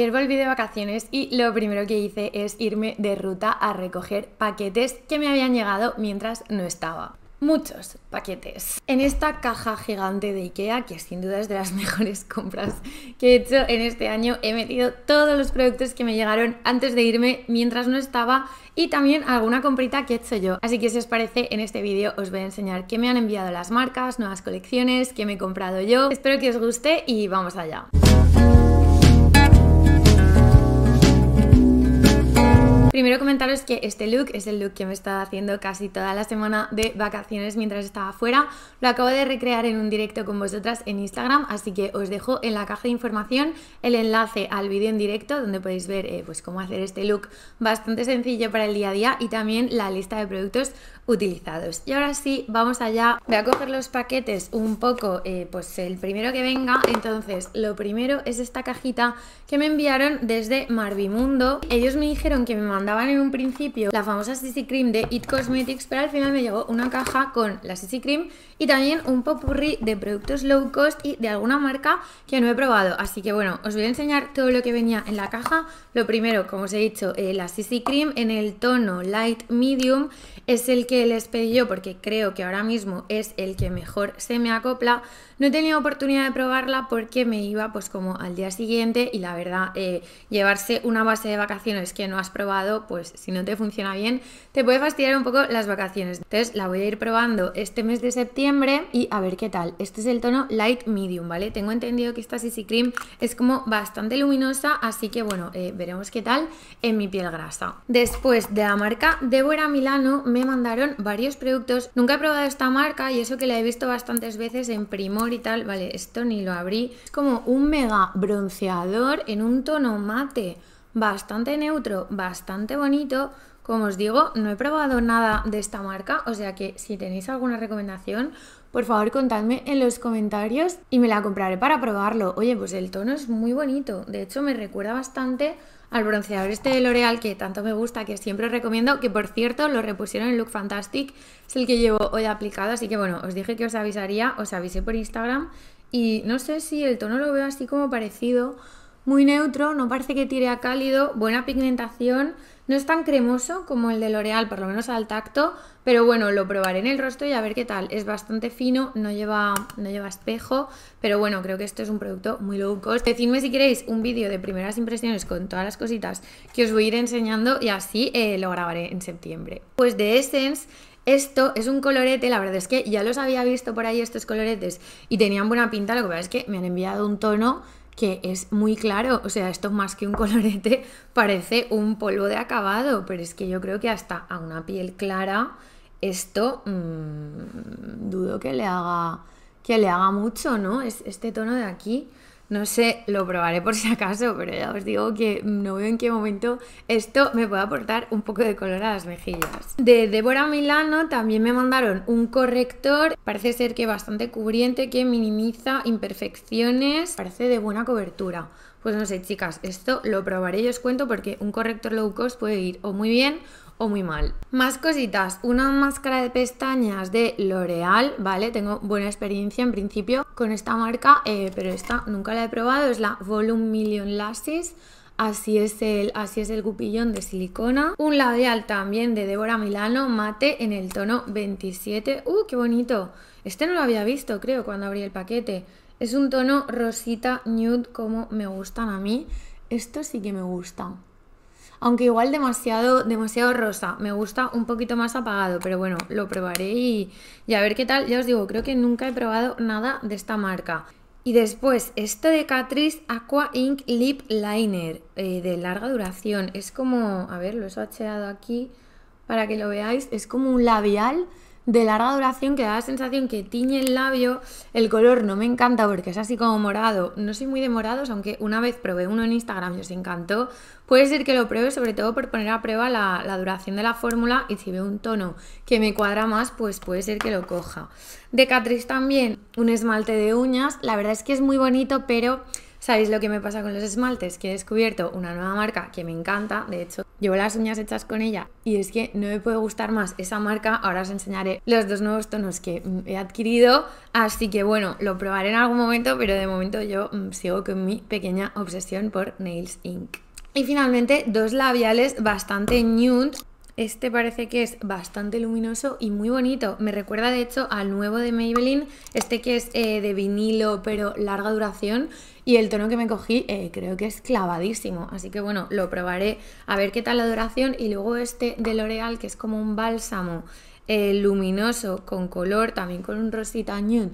Ayer volví de vacaciones y lo primero que hice es irme de ruta a recoger paquetes que me habían llegado mientras no estaba. Muchos paquetes. En esta caja gigante de Ikea, que sin duda es de las mejores compras que he hecho en este año, he metido todos los productos que me llegaron antes de irme mientras no estaba y también alguna comprita que he hecho yo. Así que si os parece, en este vídeo os voy a enseñar qué me han enviado las marcas, nuevas colecciones, qué me he comprado yo. Espero que os guste y vamos allá. Primero comentaros que este look es el look que me he estado haciendo casi toda la semana de vacaciones mientras estaba fuera. Lo acabo de recrear en un directo con vosotras en Instagram, así que os dejo en la caja de información el enlace al vídeo en directo donde podéis ver eh, pues cómo hacer este look bastante sencillo para el día a día y también la lista de productos utilizados. Y ahora sí, vamos allá. Voy a coger los paquetes un poco, eh, pues el primero que venga. Entonces, lo primero es esta cajita que me enviaron desde Marvimundo. Ellos me dijeron que me en un principio la famosa CC Cream de It Cosmetics, pero al final me llegó una caja con la CC Cream y también un popurrí de productos low cost y de alguna marca que no he probado. Así que bueno, os voy a enseñar todo lo que venía en la caja. Lo primero, como os he dicho, eh, la CC Cream en el tono light medium es el que les pedí yo porque creo que ahora mismo es el que mejor se me acopla. No he tenido oportunidad de probarla porque me iba pues como al día siguiente y la verdad eh, llevarse una base de vacaciones que no has probado pues si no te funciona bien te puede fastidiar un poco las vacaciones. Entonces la voy a ir probando este mes de septiembre y a ver qué tal. Este es el tono light medium, ¿vale? Tengo entendido que esta CC Cream es como bastante luminosa así que bueno, eh, veremos qué tal en mi piel grasa. Después de la marca Débora Milano me mandaron varios productos. Nunca he probado esta marca y eso que la he visto bastantes veces en Primor y tal. Vale, esto ni lo abrí. Es como un mega bronceador en un tono mate. Bastante neutro, bastante bonito. Como os digo, no he probado nada de esta marca, o sea que si tenéis alguna recomendación, por favor contadme en los comentarios y me la compraré para probarlo. Oye, pues el tono es muy bonito, de hecho me recuerda bastante al bronceador este de L'Oreal que tanto me gusta, que siempre os recomiendo, que por cierto lo repusieron en Look Fantastic, es el que llevo hoy aplicado, así que bueno, os dije que os avisaría, os avisé por Instagram y no sé si el tono lo veo así como parecido, muy neutro, no parece que tire a cálido, buena pigmentación, no es tan cremoso como el de L'Oreal, por lo menos al tacto, pero bueno, lo probaré en el rostro y a ver qué tal. Es bastante fino, no lleva, no lleva espejo, pero bueno, creo que esto es un producto muy low cost. Decidme si queréis un vídeo de primeras impresiones con todas las cositas que os voy a ir enseñando y así eh, lo grabaré en septiembre. Pues de Essence esto es un colorete, la verdad es que ya los había visto por ahí estos coloretes y tenían buena pinta, lo que pasa es que me han enviado un tono que es muy claro, o sea, esto más que un colorete parece un polvo de acabado, pero es que yo creo que hasta a una piel clara esto mm, dudo que le haga que le haga mucho, ¿no? Es este tono de aquí no sé, lo probaré por si acaso, pero ya os digo que no veo en qué momento esto me puede aportar un poco de color a las mejillas. De Débora Milano también me mandaron un corrector, parece ser que bastante cubriente, que minimiza imperfecciones, parece de buena cobertura. Pues no sé, chicas, esto lo probaré y os cuento porque un corrector low cost puede ir o muy bien o muy mal. Más cositas, una máscara de pestañas de L'Oreal, ¿vale? Tengo buena experiencia en principio con esta marca, eh, pero esta nunca la he probado, es la Volume Million Lashes. Así es, el, así es el cupillón de silicona. Un labial también de Débora Milano, mate en el tono 27. ¡Uh, qué bonito! Este no lo había visto, creo, cuando abrí el paquete. Es un tono rosita nude como me gustan a mí. Esto sí que me gusta. Aunque igual demasiado, demasiado rosa. Me gusta un poquito más apagado, pero bueno, lo probaré y, a ver qué tal. Ya os digo, creo que nunca he probado nada de esta marca. Y después, esto de Catrice Aqua Ink Lip Liner, eh, de larga duración. Es como, a ver, lo he sacheado aquí para que lo veáis. Es como un labial de larga duración que da la sensación que tiñe el labio. El color no me encanta porque es así como morado. No soy muy de morados, aunque una vez probé uno en Instagram y os encantó. Puede ser que lo pruebe, sobre todo por poner a prueba la, duración de la fórmula y si veo un tono que me cuadra más, pues puede ser que lo coja. De Catrice también un esmalte de uñas. La verdad es que es muy bonito, pero ¿Sabéis lo que me pasa con los esmaltes? Que he descubierto una nueva marca que me encanta, de hecho, llevo las uñas hechas con ella y es que no me puede gustar más esa marca. Ahora os enseñaré los dos nuevos tonos que he adquirido, así que bueno, lo probaré en algún momento, pero de momento yo mm, sigo con mi pequeña obsesión por Nails Inc. Y finalmente dos labiales bastante nude este parece que es bastante luminoso y muy bonito. Me recuerda de hecho al nuevo de Maybelline, este que es eh, de vinilo pero larga duración. Y el tono que me cogí eh, creo que es clavadísimo. Así que bueno, lo probaré a ver qué tal la duración. Y luego este de L'Oreal que es como un bálsamo eh, luminoso con color, también con un rosita nude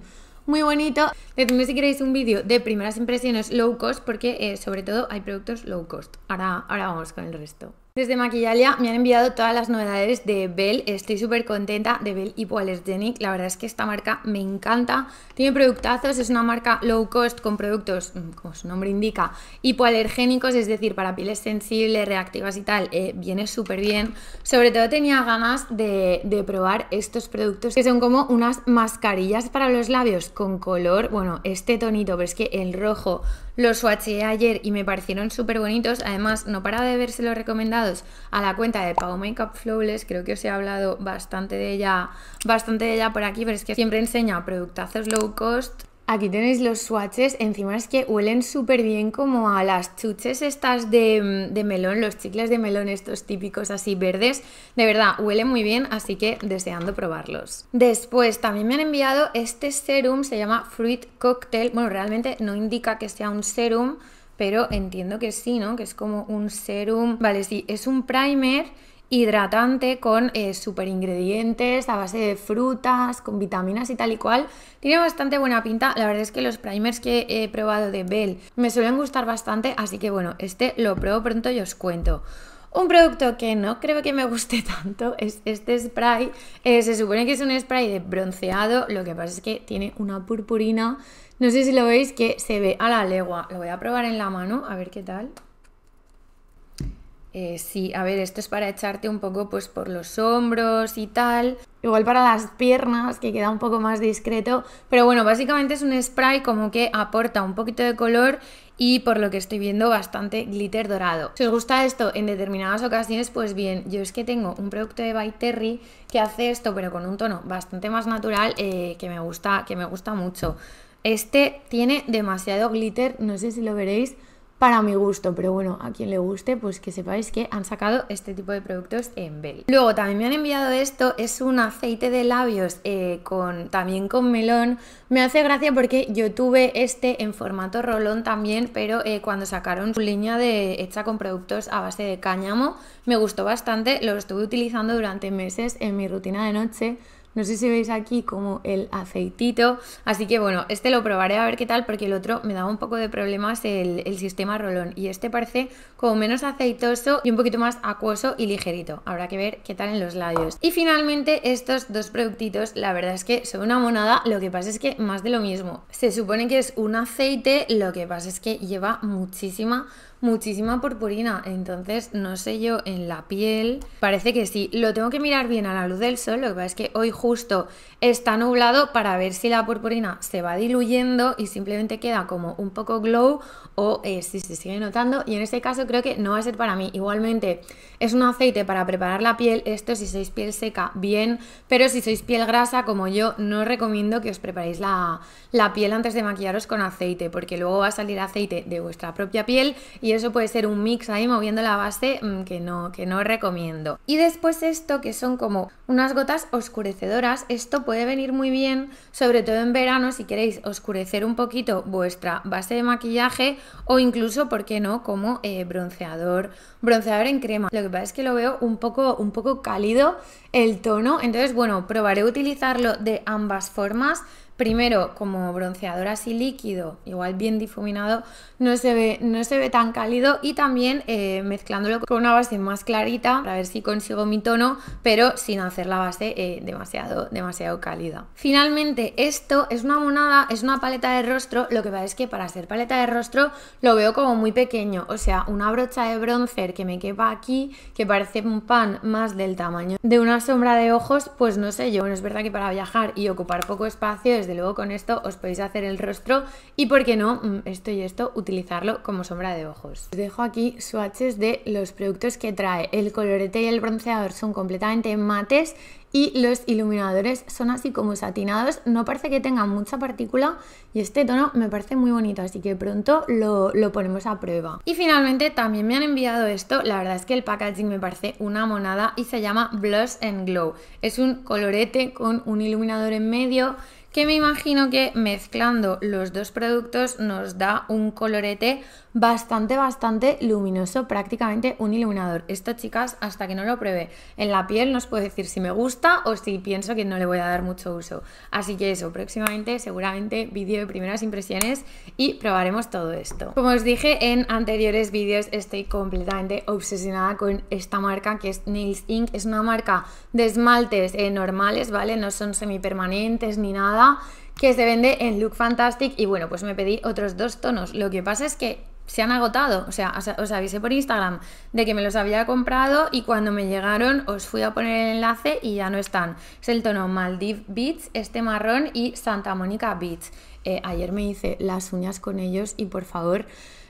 muy bonito. Decidme si queréis un vídeo de primeras impresiones low cost, porque sobre todo hay productos low cost. Ahora, ahora vamos con el resto. Desde Maquillalia me han enviado todas las novedades de Bell. Estoy súper contenta de Bell Hypoallergenic. La verdad es que esta marca me encanta. Tiene productazos, es una marca low cost con productos, mm, como su nombre indica, hipoalergénicos, es decir, para pieles sensibles, reactivas y tal. Eh, viene súper bien. Sobre todo tenía ganas de, de probar estos productos que son como unas mascarillas para los labios con color. Bueno, este tonito, pero es que el rojo los swatché ayer y me parecieron súper bonitos. Además, no para de verse los recomendados a la cuenta de Pau Makeup Flawless. Creo que os he hablado bastante de ella, bastante de ella por aquí, pero es que siempre enseña productazos low cost Aquí tenéis los swatches, encima es que huelen súper bien como a las chuches estas de, melón, los chicles de melón estos típicos así verdes. De verdad, huelen muy bien, así que deseando probarlos. Después también me han enviado este serum, se llama Fruit Cocktail. Bueno, realmente no indica que sea un serum, pero entiendo que sí, ¿no? Que es como un serum. Vale, sí, es un primer hidratante con eh, super ingredientes a base de frutas, con vitaminas y tal y cual. Tiene bastante buena pinta. La verdad es que los primers que he probado de Bell me suelen gustar bastante, así que bueno, este lo pruebo pronto y os cuento. Un producto que no creo que me guste tanto es este spray. Eh, se supone que es un spray de bronceado, lo que pasa es que tiene una purpurina. No sé si lo veis que se ve a la legua. Lo voy a probar en la mano, a ver qué tal. Eh, sí, a ver, esto es para echarte un poco pues por los hombros y tal. Igual para las piernas, que queda un poco más discreto. Pero bueno, básicamente es un spray como que aporta un poquito de color y por lo que estoy viendo bastante glitter dorado. Si os gusta esto en determinadas ocasiones, pues bien, yo es que tengo un producto de By Terry que hace esto, pero con un tono bastante más natural eh, que, me gusta, que me gusta mucho. Este tiene demasiado glitter, no sé si lo veréis, para mi gusto, pero bueno, a quien le guste, pues que sepáis que han sacado este tipo de productos en Bell. Luego también me han enviado esto, es un aceite de labios eh, con, también con melón. Me hace gracia porque yo tuve este en formato rolón también, pero eh, cuando sacaron su línea de hecha con productos a base de cáñamo, me gustó bastante, lo estuve utilizando durante meses en mi rutina de noche no sé si veis aquí como el aceitito. Así que bueno, este lo probaré a ver qué tal porque el otro me daba un poco de problemas el, sistema rolón. Y este parece como menos aceitoso y un poquito más acuoso y ligerito. Habrá que ver qué tal en los labios. Y finalmente estos dos productitos, la verdad es que son una monada. Lo que pasa es que más de lo mismo. Se supone que es un aceite, lo que pasa es que lleva muchísima muchísima purpurina. Entonces, no sé yo, en la piel parece que sí. Lo tengo que mirar bien a la luz del sol. Lo que pasa es que hoy justo está nublado para ver si la purpurina se va diluyendo y simplemente queda como un poco glow o eh, si se sigue notando. Y en este caso creo que no va a ser para mí. Igualmente, es un aceite para preparar la piel. Esto si sois piel seca, bien. Pero si sois piel grasa, como yo, no recomiendo que os preparéis la, la piel antes de maquillaros con aceite porque luego va a salir aceite de vuestra propia piel y eso puede ser un mix ahí moviendo la base mm, que no, que no recomiendo. Y después esto que son como unas gotas oscurecedoras, esto puede venir muy bien, sobre todo en verano si queréis oscurecer un poquito vuestra base de maquillaje o incluso, ¿por qué no?, como eh, bronceador, bronceador en crema. Lo que pasa es que lo veo un poco, un poco cálido el tono. Entonces, bueno, probaré utilizarlo de ambas formas. Primero, como bronceador así líquido, igual bien difuminado, no se ve, no se ve tan cálido. Y también eh, mezclándolo con una base más clarita para ver si consigo mi tono, pero sin hacer la base eh, demasiado, demasiado cálida. Finalmente, esto es una monada, es una paleta de rostro. Lo que pasa es que para ser paleta de rostro lo veo como muy pequeño. O sea, una brocha de bronzer que me quepa aquí, que parece un pan más del tamaño de unas sombra de ojos, pues no sé yo. Bueno, es verdad que para viajar y ocupar poco espacio, desde luego con esto os podéis hacer el rostro y, ¿por qué no? Mm, esto y esto, utilizarlo como sombra de ojos. Os dejo aquí swatches de los productos que trae. El colorete y el bronceador son completamente mates y los iluminadores son así como satinados, no parece que tengan mucha partícula y este tono me parece muy bonito, así que pronto lo, lo ponemos a prueba. Y finalmente también me han enviado esto, la verdad es que el packaging me parece una monada y se llama Blush and Glow. Es un colorete con un iluminador en medio que me imagino que mezclando los dos productos nos da un colorete bastante, bastante luminoso, prácticamente un iluminador. Esto, chicas, hasta que no lo pruebe en la piel, no os puedo decir si me gusta o si pienso que no le voy a dar mucho uso. Así que eso, próximamente, seguramente, vídeo de primeras impresiones y probaremos todo esto. Como os dije en anteriores vídeos, estoy completamente obsesionada con esta marca que es Nails Inc. Es una marca de esmaltes eh, normales, ¿vale? No son semipermanentes ni nada que se vende en Look Fantastic y bueno, pues me pedí otros dos tonos. Lo que pasa es que se han agotado, o sea, os avisé por Instagram de que me los había comprado y cuando me llegaron os fui a poner el enlace y ya no están. Es el tono Maldive Beach este marrón y Santa Mónica Beach eh, ayer me hice las uñas con ellos y por favor,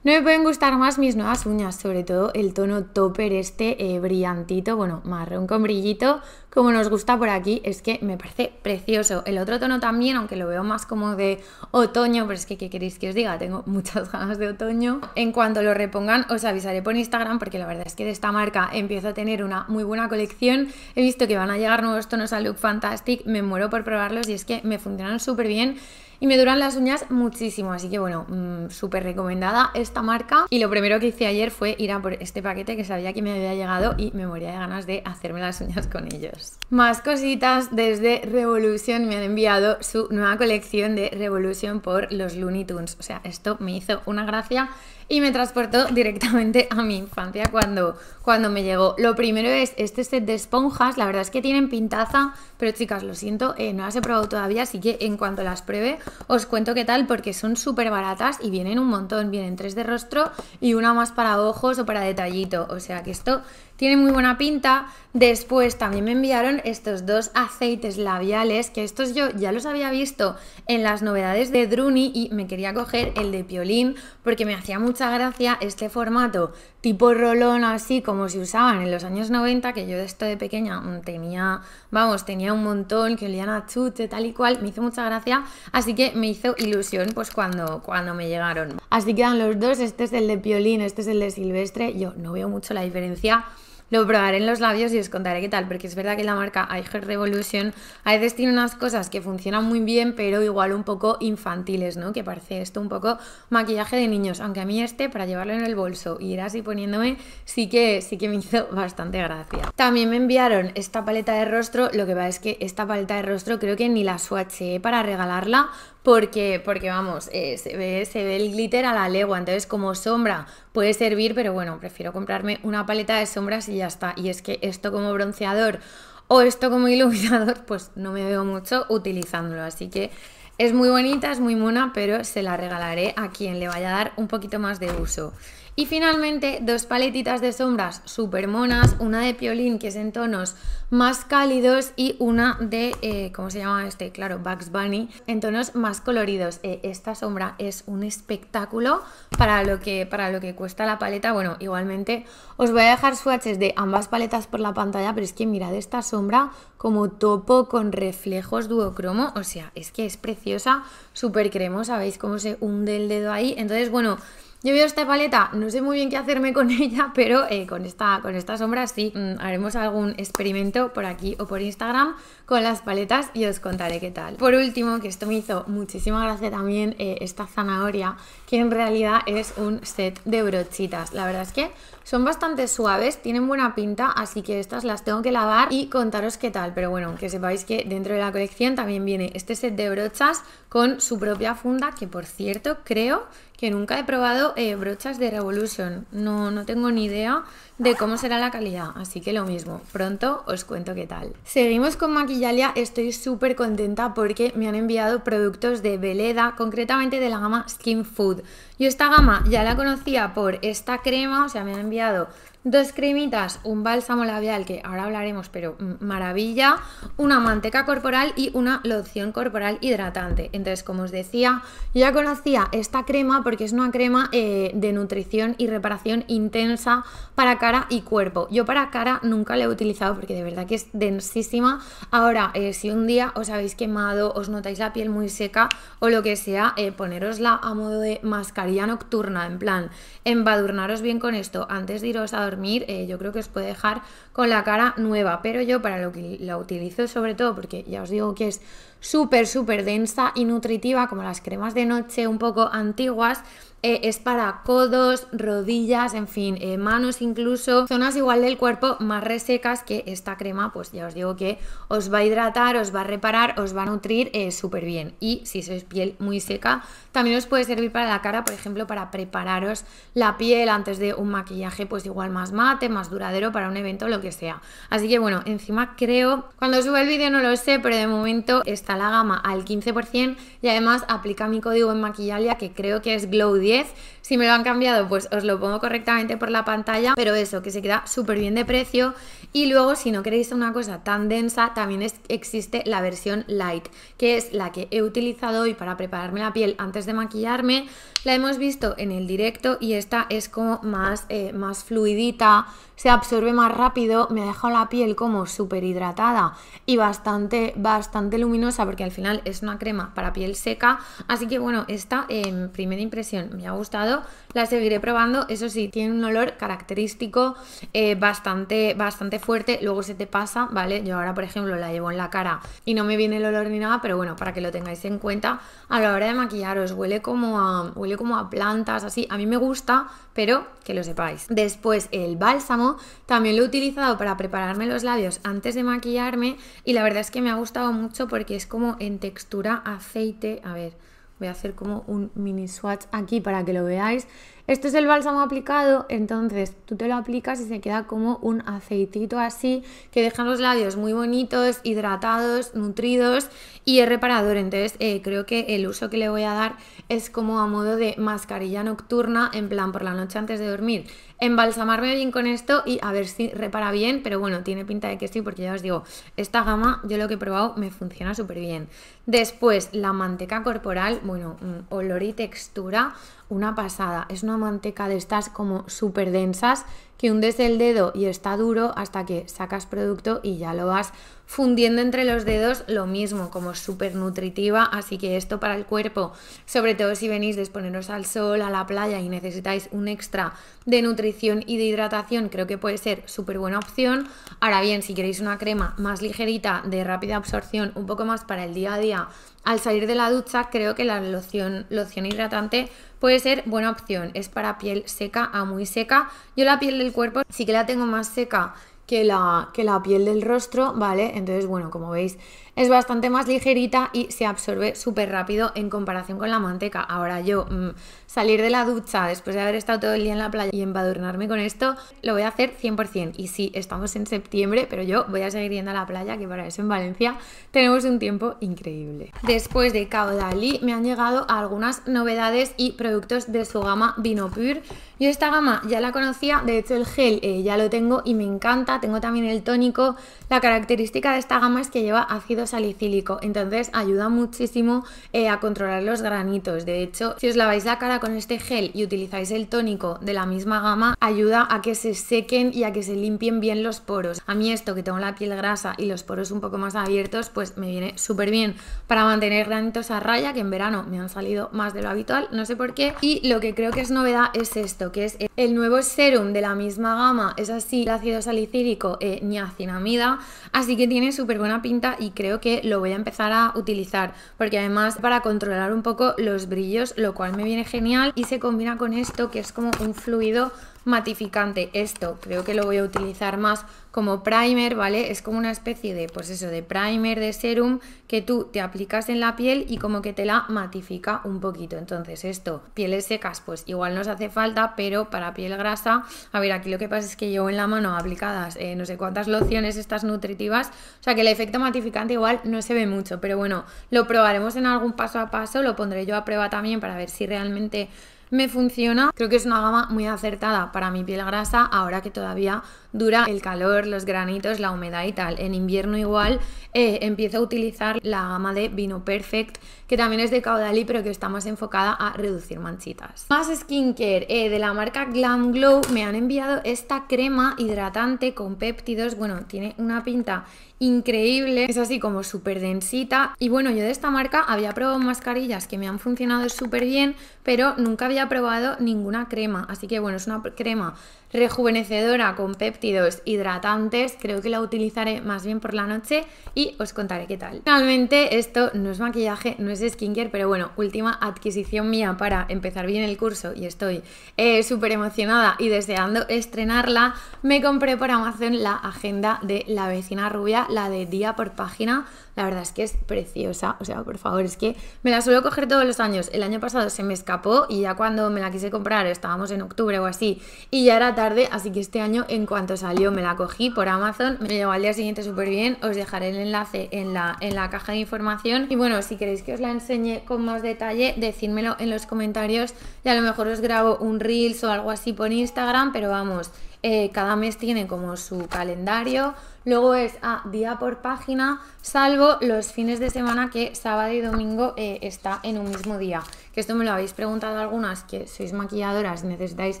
no me pueden gustar más mis nuevas uñas, sobre todo el tono topper este eh, brillantito, bueno, marrón con brillito, como nos gusta por aquí, es que me parece precioso. El otro tono también, aunque lo veo más como de otoño, pero es que, ¿qué queréis que os diga? Tengo muchas ganas de otoño. En cuanto lo repongan, os avisaré por Instagram, porque la verdad es que de esta marca empiezo a tener una muy buena colección. He visto que van a llegar nuevos tonos a Look Fantastic, me muero por probarlos y es que me funcionan súper bien y me duran las uñas muchísimo, así que bueno, mm, súper recomendada esta marca. Y lo primero que hice ayer fue ir a por este paquete que sabía que me había llegado y me moría de ganas de hacerme las uñas con ellos. Más cositas desde Revolution, me han enviado su nueva colección de Revolution por los Looney Tunes, o sea, esto me hizo una gracia y me transportó directamente a mi infancia cuando, cuando me llegó. Lo primero es este set de esponjas, la verdad es que tienen pintaza, pero chicas, lo siento, eh, no las he probado todavía, así que en cuanto las pruebe os cuento qué tal porque son súper baratas y vienen un montón, vienen tres de rostro y una más para ojos o para detallito, o sea que esto tiene muy buena pinta. Después también me enviaron estos dos aceites labiales, que estos yo ya los había visto en las novedades de Druni y me quería coger el de Piolín porque me hacía mucha gracia este formato tipo rolón así como se usaban en los años 90, que yo de esto de pequeña mm, tenía, vamos, tenía un montón, que olían a chute, tal y cual, me hizo mucha gracia, así que me hizo ilusión pues cuando, cuando me llegaron. Así quedan los dos, este es el de Piolín, este es el de Silvestre, yo no veo mucho la diferencia, lo probaré en los labios y os contaré qué tal, porque es verdad que la marca iHeart Revolution a veces tiene unas cosas que funcionan muy bien, pero igual un poco infantiles, ¿no? Que parece esto un poco maquillaje de niños, aunque a mí este para llevarlo en el bolso y ir así poniéndome sí que, sí que me hizo bastante gracia. También me enviaron esta paleta de rostro, lo que pasa es que esta paleta de rostro creo que ni la swatché para regalarla porque, porque vamos, eh, se, ve, se ve el glitter a la legua, entonces como sombra puede servir, pero bueno, prefiero comprarme una paleta de sombras y ya está. Y es que esto como bronceador o esto como iluminador, pues no me veo mucho utilizándolo, así que es muy bonita, es muy mona, pero se la regalaré a quien le vaya a dar un poquito más de uso. Y finalmente, dos paletitas de sombras súper monas, una de piolín que es en tonos más cálidos y una de, eh, ¿cómo se llama este? Claro, Bugs Bunny, en tonos más coloridos. Eh, esta sombra es un espectáculo para lo, que, para lo que cuesta la paleta. Bueno, igualmente os voy a dejar swatches de ambas paletas por la pantalla, pero es que mirad esta sombra como topo con reflejos duocromo, o sea, es que es preciosa, súper cremosa, veis cómo se hunde el dedo ahí. Entonces, bueno... Yo veo esta paleta, no sé muy bien qué hacerme con ella, pero eh, con, esta, con sombra sí mm, haremos algún experimento por aquí o por Instagram con las paletas y os contaré qué tal. Por último, que esto me hizo muchísima gracia también, eh, esta zanahoria, que en realidad es un set de brochitas. La verdad es que son bastante suaves, tienen buena pinta, así que estas las tengo que lavar y contaros qué tal. Pero bueno, que sepáis que dentro de la colección también viene este set de brochas con su propia funda, que por cierto creo que nunca he probado eh, brochas de Revolution. No, no tengo ni idea de cómo será la calidad, así que lo mismo, pronto os cuento qué tal. Seguimos con maquillaje Yalia, estoy súper contenta porque me han enviado productos de Veleda, concretamente de la gama Skin Food. Yo esta gama ya la conocía por esta crema, o sea, me han enviado dos cremitas, un bálsamo labial que ahora hablaremos, pero maravilla, una manteca corporal y una loción corporal hidratante. Entonces, como os decía, yo ya conocía esta crema porque es una crema eh, de nutrición y reparación intensa para cara y cuerpo. Yo para cara nunca la he utilizado porque de verdad que es densísima. Ahora, eh, si un día os habéis quemado, os notáis la piel muy seca o lo que sea, eh, ponerosla a modo de mascarilla nocturna, en plan, embadurnaros bien con esto antes de iros a eh, yo creo que os puede dejar con la cara nueva, pero yo para lo que la utilizo sobre todo, porque ya os digo que es súper, súper densa y nutritiva, como las cremas de noche un poco antiguas, eh, es para codos, rodillas, en fin, eh, manos incluso, zonas igual del cuerpo más resecas que esta crema, pues ya os digo que os va a hidratar, os va a reparar, os va a nutrir eh, súper bien. Y si sois piel muy seca, también os puede servir para la cara, por ejemplo, para prepararos la piel antes de un maquillaje, pues igual más mate, más duradero para un evento, lo que sea. Así que bueno, encima creo, cuando suba el vídeo no lo sé, pero de momento está la gama al 15% y además aplica mi código en Maquillalia que creo que es glow es? Si me lo han cambiado, pues os lo pongo correctamente por la pantalla, pero eso, que se queda súper bien de precio. Y luego, si no queréis una cosa tan densa, también existe la versión light, que es la que he utilizado hoy para prepararme la piel antes de maquillarme. La hemos visto en el directo y esta es como más, eh, más fluidita, se absorbe más rápido, me ha dejado la piel como súper hidratada y bastante, bastante luminosa porque al final es una crema para piel seca. Así que bueno, esta en em, primera impresión me ha gustado la seguiré probando. Eso sí, tiene un olor característico eh, bastante, bastante fuerte. Luego se te pasa, ¿vale? Yo ahora, por ejemplo, la llevo en la cara y no me viene el olor ni nada, pero bueno, para que lo tengáis en cuenta a la hora de maquillaros. Huele como a, huele como a plantas, así. A mí me gusta, pero que lo sepáis. Después, el bálsamo también lo he utilizado para prepararme los labios antes de maquillarme y la verdad es que me ha gustado mucho porque es como en textura aceite. A ver Voy a hacer como un mini swatch aquí para que lo veáis. Este es el bálsamo aplicado, entonces tú te lo aplicas y se queda como un aceitito así que deja los labios muy bonitos, hidratados, nutridos y es reparador. Entonces eh, creo que el uso que le voy a dar es como a modo de mascarilla nocturna, en plan por la noche antes de dormir. Embalsamarme bien con esto y a ver si repara bien, pero bueno, tiene pinta de que sí porque ya os digo, esta gama yo lo que he probado me funciona súper bien. Después la manteca corporal, bueno, mm, olor y textura una pasada. Es una manteca de estas como súper densas que hundes el dedo y está duro hasta que sacas producto y ya lo vas fundiendo entre los dedos, lo mismo, como súper nutritiva, así que esto para el cuerpo, sobre todo si venís de exponeros al sol, a la playa y necesitáis un extra de nutrición y de hidratación, creo que puede ser súper buena opción. Ahora bien, si queréis una crema más ligerita, de rápida absorción, un poco más para el día a día, al salir de la ducha, creo que la loción, loción hidratante puede ser buena opción. Es para piel seca a muy seca. Yo la piel del cuerpo sí que la tengo más seca que la, que la piel del rostro, ¿vale? Entonces, bueno, como veis, es bastante más ligerita y se absorbe súper rápido en comparación con la manteca. Ahora yo mm, salir de la ducha después de haber estado todo el día en la playa y embadurnarme con esto, lo voy a hacer 100%. Y sí, estamos en septiembre, pero yo voy a seguir yendo a la playa, que para eso en Valencia tenemos un tiempo increíble. Después de Caudalí me han llegado algunas novedades y productos de su gama Vinopur. Yo esta gama ya la conocía, de hecho el gel eh, ya lo tengo y me encanta. Tengo también el tónico. La característica de esta gama es que lleva ácido salicílico, entonces ayuda muchísimo eh, a controlar los granitos. De hecho, si os laváis la cara con este gel y utilizáis el tónico de la misma gama, ayuda a que se sequen y a que se limpien bien los poros. A mí esto que tengo la piel grasa y los poros un poco más abiertos, pues me viene súper bien para mantener granitos a raya, que en verano me han salido más de lo habitual, no sé por qué. Y lo que creo que es novedad es esto, que es el nuevo serum de la misma gama, es así, el ácido salicílico eh, niacinamida, así que tiene súper buena pinta y creo que lo voy a empezar a utilizar, porque además para controlar un poco los brillos, lo cual me viene genial y se combina con esto que es como un fluido matificante. Esto creo que lo voy a utilizar más como primer, ¿vale? Es como una especie de, pues eso, de primer, de serum que tú te aplicas en la piel y como que te la matifica un poquito. Entonces esto, pieles secas, pues igual nos hace falta, pero para piel grasa, a ver, aquí lo que pasa es que yo en la mano aplicadas eh, no sé cuántas lociones estas nutritivas, o sea que el efecto matificante igual no se ve mucho, pero bueno, lo probaremos en algún paso a paso, lo pondré yo a prueba también para ver si realmente me funciona. Creo que es una gama muy acertada para mi piel grasa ahora que todavía dura el calor, los granitos, la humedad y tal. En invierno igual eh, empiezo a utilizar la gama de Vino Perfect, que también es de caudalí pero que está más enfocada a reducir manchitas. Más skincare eh, de la marca Glam Glow me han enviado esta crema hidratante con péptidos. Bueno, tiene una pinta increíble, es así como súper densita. Y bueno, yo de esta marca había probado mascarillas que me han funcionado súper bien, pero nunca había probado ninguna crema. Así que bueno, es una crema rejuvenecedora con péptidos hidratantes, creo que la utilizaré más bien por la noche y os contaré qué tal. Finalmente, esto no es maquillaje, no es skincare, pero bueno, última adquisición mía para empezar bien el curso y estoy eh, súper emocionada y deseando estrenarla, me compré por Amazon la agenda de la vecina rubia, la de día por página, la verdad es que es preciosa, o sea, por favor, es que me la suelo coger todos los años. El año pasado se me escapó y ya cuando me la quise comprar, estábamos en octubre o así, y ya era tarde, así que este año en cuanto salió me la cogí por Amazon, me llegó al día siguiente súper bien, os dejaré el enlace en la, en la caja de información. Y bueno, si queréis que os la enseñe con más detalle, decídmelo en los comentarios y a lo mejor os grabo un reels o algo así por Instagram, pero vamos, eh, cada mes tiene como su calendario, luego es a ah, día por página, salvo los fines de semana que sábado y domingo eh, está en un mismo día. Que esto me lo habéis preguntado algunas que sois maquilladoras, y necesitáis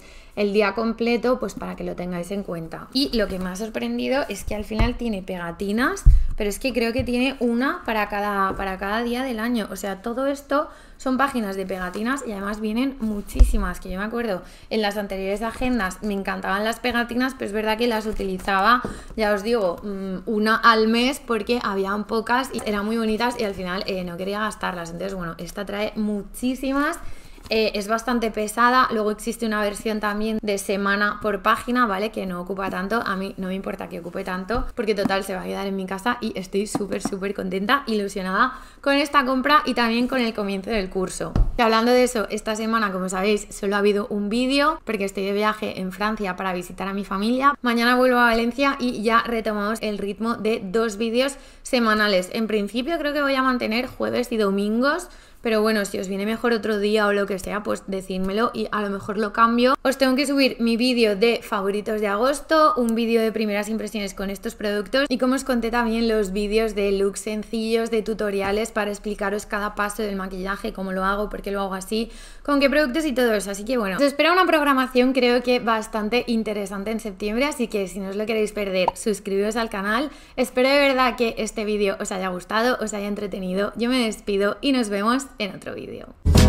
el día completo, pues para que lo tengáis en cuenta. Y lo que me ha sorprendido es que al final tiene pegatinas, pero es que creo que tiene una para cada, para cada día del año. O sea, todo esto son páginas de pegatinas y además vienen muchísimas, que yo me acuerdo en las anteriores agendas me encantaban las pegatinas, pero es verdad que las utilizaba, ya os digo, mm, una al mes porque habían pocas y eran muy bonitas y al final eh, no quería gastarlas. Entonces, bueno, esta trae muchísimas eh, es bastante pesada. Luego existe una versión también de semana por página, ¿vale? Que no ocupa tanto. A mí no me importa que ocupe tanto, porque total se va a quedar en mi casa y estoy súper, súper contenta, ilusionada con esta compra y también con el comienzo del curso. Y hablando de eso, esta semana, como sabéis, solo ha habido un vídeo porque estoy de viaje en Francia para visitar a mi familia. Mañana vuelvo a Valencia y ya retomamos el ritmo de dos vídeos semanales. En principio creo que voy a mantener jueves y domingos pero bueno, si os viene mejor otro día o lo que sea, pues decídmelo y a lo mejor lo cambio. Os tengo que subir mi vídeo de favoritos de agosto, un vídeo de primeras impresiones con estos productos y como os conté también los vídeos de looks sencillos, de tutoriales para explicaros cada paso del maquillaje, cómo lo hago, por qué lo hago así, con qué productos y todo eso. Así que bueno, os espera una programación creo que bastante interesante en septiembre, así que si no os lo queréis perder, suscribiros al canal. Espero de verdad que este vídeo os haya gustado, os haya entretenido. Yo me despido y nos vemos en otro vídeo